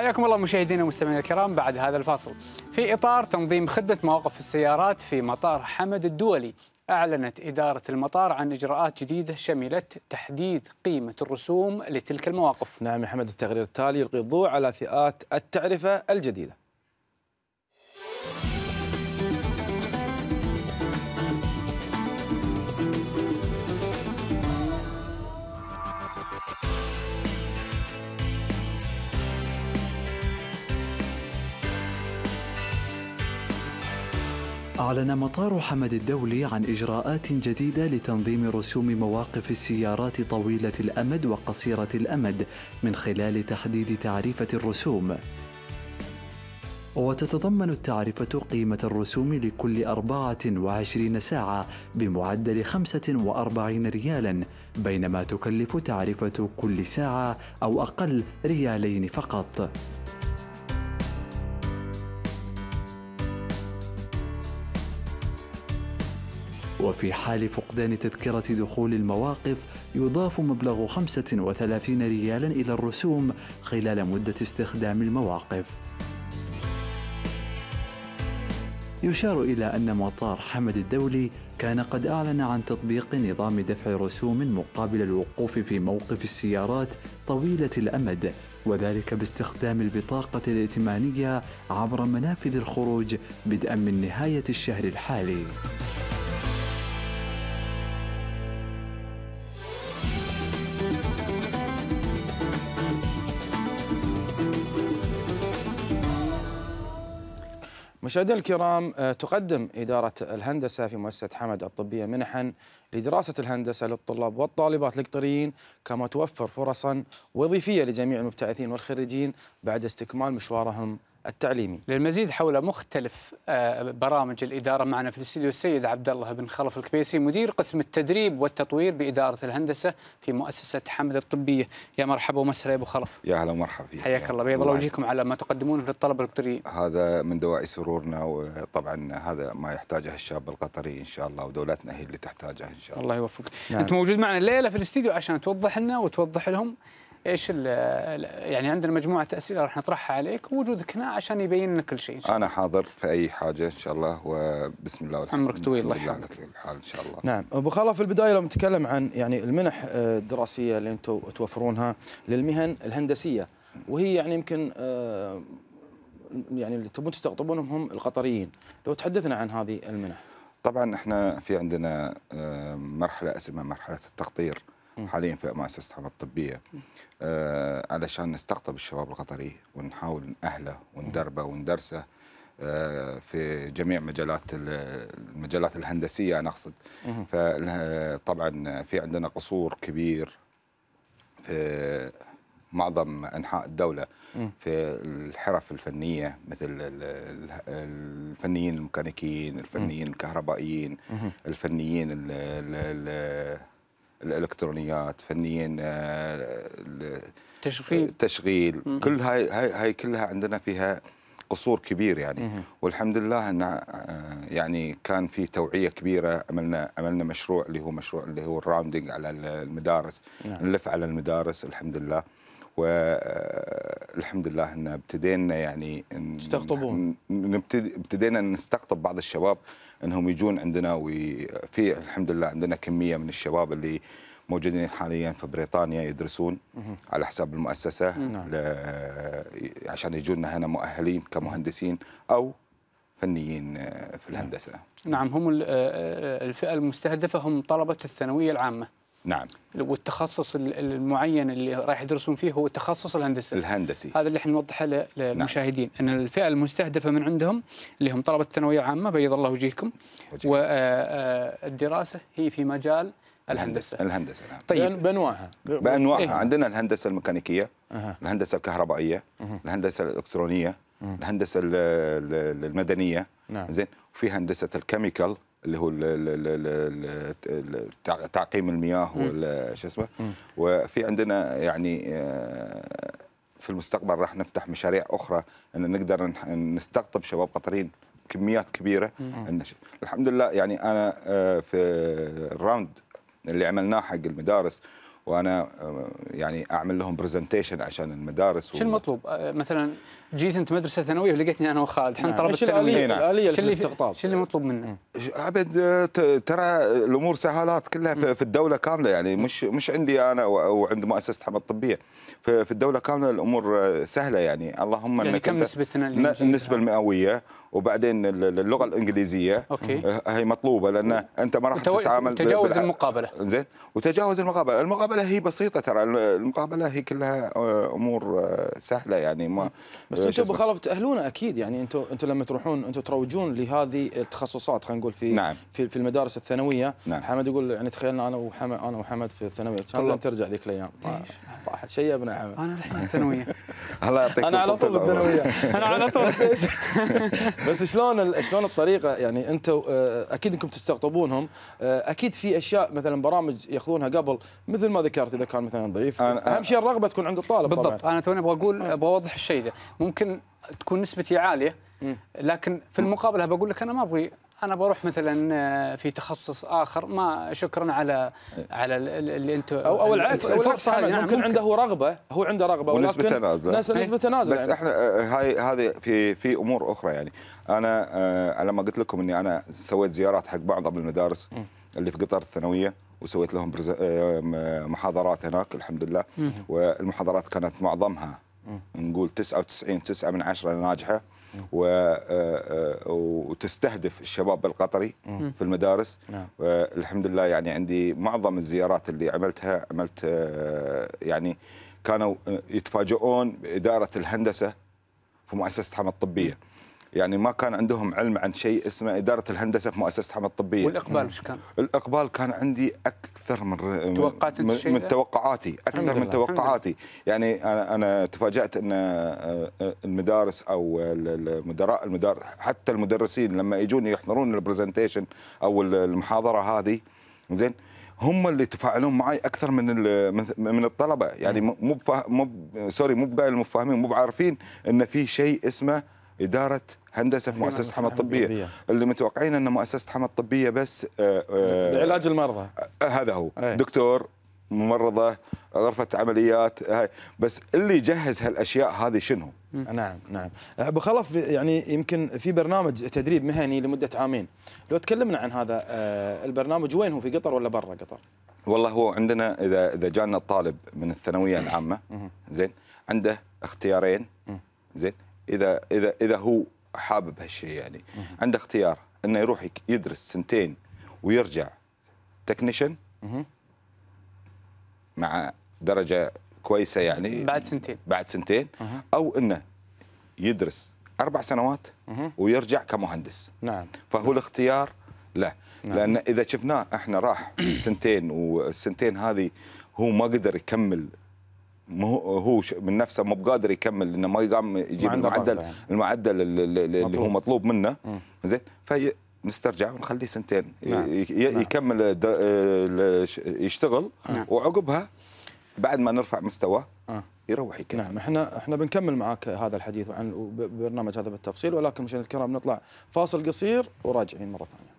حياكم الله مشاهدينا ومستمعينا الكرام بعد هذا الفاصل في إطار تنظيم خدمة مواقف السيارات في مطار حمد الدولي أعلنت إدارة المطار عن إجراءات جديدة شملت تحديد قيمة الرسوم لتلك المواقف نعم محمد التقرير التالي يلقي الضوء على فئات التعرفة الجديدة أعلن مطار حمد الدولي عن إجراءات جديدة لتنظيم رسوم مواقف السيارات طويلة الأمد وقصيرة الأمد من خلال تحديد تعريفة الرسوم. وتتضمن التعرفة قيمة الرسوم لكل 24 ساعة بمعدل 45 ريالا بينما تكلف تعرفة كل ساعة أو أقل ريالين فقط. وفي حال فقدان تذكرة دخول المواقف يضاف مبلغ 35 ريالا إلى الرسوم خلال مدة استخدام المواقف يشار إلى أن مطار حمد الدولي كان قد أعلن عن تطبيق نظام دفع رسوم مقابل الوقوف في موقف السيارات طويلة الأمد وذلك باستخدام البطاقة الائتمانية عبر منافذ الخروج بدءا من نهاية الشهر الحالي مشاهدينا الكرام آه، تقدم إدارة الهندسة في مؤسسة حمد الطبية منحا لدراسة الهندسة للطلاب والطالبات القطريين كما توفر فرصا وظيفية لجميع المبتعثين والخريجين بعد استكمال مشوارهم التعليمي. للمزيد حول مختلف آه، برامج الاداره معنا في الاستديو السيد عبد الله بن خلف الكبيسي مدير قسم التدريب والتطوير باداره الهندسه في مؤسسه حمد الطبيه. يا مرحبا ومسهلا يا ابو خلف. يا اهلا ومرحبا فيك. حياك الله بيض الله وجهكم على ما تقدمونه للطلبه القطريين. هذا من دواعي سرورنا وطبعا هذا ما يحتاجه الشاب القطري ان شاء الله ودولتنا هي اللي تحتاجه ان شاء الله. الله يوفقك. نعم. انت موجود معنا الليله في الاستديو عشان توضح لنا وتوضح لهم ايش يعني عندنا مجموعه اسئله راح نطرحها عليك ووجودك هنا عشان يبين لنا كل شيء إن شاء الله. انا حاضر في اي حاجه ان شاء الله وبسم الله والحمد عمرك طويل الله يحفظك الحال ان شاء الله نعم ابو خلف في البدايه لو نتكلم عن يعني المنح آه، الدراسيه اللي انتم توفرونها للمهن الهندسيه وهي يعني يمكن آه، يعني اللي تبون تستقطبونهم هم القطريين لو تحدثنا عن هذه المنح طبعا احنا في عندنا آه، مرحله اسمها مرحله التقطير حاليا في مؤسسه حماه الطبيه آه علشان نستقطب الشباب القطري ونحاول نأهله وندربه وندرسه آه، في جميع مجالات المجالات الهندسيه انا اقصد فطبعا في عندنا قصور كبير في معظم انحاء الدوله في الحرف الفنيه مثل الفنيين الميكانيكيين الفنيين الكهربائيين الفنيين الالكترونيات فنيين آه، تشغيل تشغيل كل هاي هاي كلها عندنا فيها قصور كبير يعني والحمد لله ان آه، يعني كان في توعيه كبيره عملنا عملنا مشروع اللي هو مشروع اللي هو الراوندنج على المدارس نعم. نلف على المدارس الحمد لله والحمد آه، لله ان ابتدينا يعني تستقطبون ابتدينا نستقطب بعض الشباب انهم يجون عندنا وفي الحمد لله عندنا كميه من الشباب اللي موجودين حاليا في بريطانيا يدرسون على حساب المؤسسه نعم. ل... عشان يجونا هنا مؤهلين كمهندسين او فنيين آه، في نعم. الهندسه. نعم هم آه، آه، الفئه المستهدفه هم طلبه الثانويه العامه. نعم. والتخصص المعين اللي راح يدرسون فيه هو التخصص الهندسي. الهندسي. هذا اللي احنا نوضحه نعم. للمشاهدين نعم. ان الفئه المستهدفه من عندهم اللي هم طلبه الثانويه العامه بيض الله وجيهكم. والدراسه هي في مجال الهندسه الهندسه نعم طيب بانواعها بانواعها إيه؟ عندنا الهندسه الميكانيكيه أه. الهندسه الكهربائيه أه. الهندسه الالكترونيه أه. الهندسه المدنيه نعم. زين وفي هندسه الكيميكال اللي هو تعقيم المياه وش اسمه وفي عندنا يعني آه، في المستقبل راح نفتح مشاريع اخرى ان نقدر نستقطب شباب قطريين كميات كبيره الحمد لله يعني انا آه، في الراوند اللي عملناه حق المدارس وانا آه، يعني اعمل لهم برزنتيشن عشان المدارس شو المطلوب آه، مثلا جيت انت مدرسه ثانويه ولقيتني انا وخالد احنا نعم. طلبه شو الاليه الاستقطاب شو اللي مطلوب منه؟ عبد ترى الامور سهالات كلها في الدوله كامله يعني مش مش عندي انا وعند مؤسسه حمى الطبيه في الدوله كامله الامور سهله يعني اللهم يعني كم نسبتنا النسبه المئويه وبعدين اللغه الانجليزيه أوكي. أه، هي مطلوبه لان انت ما راح تتعامل تجاوز بالع... المقابله زين وتجاوز المقابله، المقابله هي بسيطه ترى المقابله هي كلها أه، امور أه، سهله يعني ما بس بس انتم بخلف تاهلون اكيد يعني انتم انتم لما تروحون انتم تروجون لهذه التخصصات خلينا نقول في نعم. في, في المدارس الثانويه نعم. حمد يقول يعني تخيلنا انا وحمد انا وحمد في الثانويه كان ترجع ذيك الايام طيب. شيبنا حمد انا الحين ثانويه الله يعطيك انا على طول بالثانويه انا على طول بس شلون شلون الطريقه يعني انتم آه، اكيد انكم تستقطبونهم آه، اكيد في اشياء مثلا برامج ياخذونها قبل مثل ما ذكرت اذا كان مثلا ضعيف اهم شيء الرغبه تكون عند الطالب بالضبط طبعاً. انا توني ابغى اقول ابغى اوضح الشيء ذا ممكن تكون نسبتي عاليه لكن في المقابله بقول لك انا ما ابغي انا بروح مثلا آه، في تخصص اخر ما شكرا على على اللي انتم او او العكس الفرصه هذه نعم، ممكن, ممكن عنده رغبه هو عنده رغبه ونسبه تنازل نسبه إيه. تنازل بس يعني. احنا آه، آه، هاي هذه في في امور اخرى يعني انا آه لما قلت لكم اني انا سويت زيارات حق بعض المدارس اللي في قطر الثانويه وسويت لهم محاضرات هناك الحمد لله والمحاضرات كانت معظمها نقول 99 9 من 10 ناجحه آه، آه، وتستهدف الشباب القطري في المدارس نعم. والحمد لله يعني عندي معظم الزيارات اللي عملتها عملت آه، يعني كانوا يتفاجؤون بإدارة الهندسة في مؤسسة حمى الطبية يعني ما كان عندهم علم عن شيء اسمه اداره الهندسه في مؤسسه حمد الطبيه والاقبال ايش كان؟ الاقبال كان عندي اكثر من توقعت من, من توقعاتي اكثر من توقعاتي يعني انا انا تفاجات ان آه، آه، المدارس او المدراء المدار حتى المدرسين لما يجون يحضرون البرزنتيشن او المحاضره هذه زين هم اللي يتفاعلون معي اكثر من من الطلبه يعني مو مو سوري مو بقايل مو فاهمين مو بعارفين ان في شيء اسمه اداره هندسه في مؤسسه حمى الطبيه اللي متوقعين ان مؤسسه حمى الطبيه بس آه، آه، لعلاج المرضى آه، هذا هو أي. دكتور ممرضه غرفه عمليات هاي بس اللي يجهز هالاشياء هذه شنو؟ نعم نعم ابو خلف يعني يمكن في برنامج تدريب مهني لمده عامين لو تكلمنا عن هذا البرنامج وين هو في قطر ولا برا قطر؟ والله هو عندنا اذا اذا جانا الطالب من الثانويه العامه زين عنده اختيارين زين اذا اذا اذا هو حابب هالشيء يعني عنده اختيار انه يروح يدرس سنتين ويرجع تكنيشن مع درجه كويسه يعني بعد سنتين بعد سنتين او انه يدرس اربع سنوات ويرجع كمهندس نعم فهو نعم. الاختيار له نعم. لان اذا شفناه احنا راح سنتين والسنتين هذه هو ما قدر يكمل هو من نفسه مو بقادر يكمل لانه ما يقام يجيب المعدل يعني. المعدل اللي مطلوب. هو مطلوب منه زين فهي نسترجع ونخليه سنتين نعم. نعم. يكمل نعم. يشتغل نعم. وعقبها بعد ما نرفع مستواه يروح يكمل نعم احنا احنا بنكمل معاك هذا الحديث عن برنامج هذا بالتفصيل ولكن مشان الكرام نطلع فاصل قصير وراجعين مره ثانيه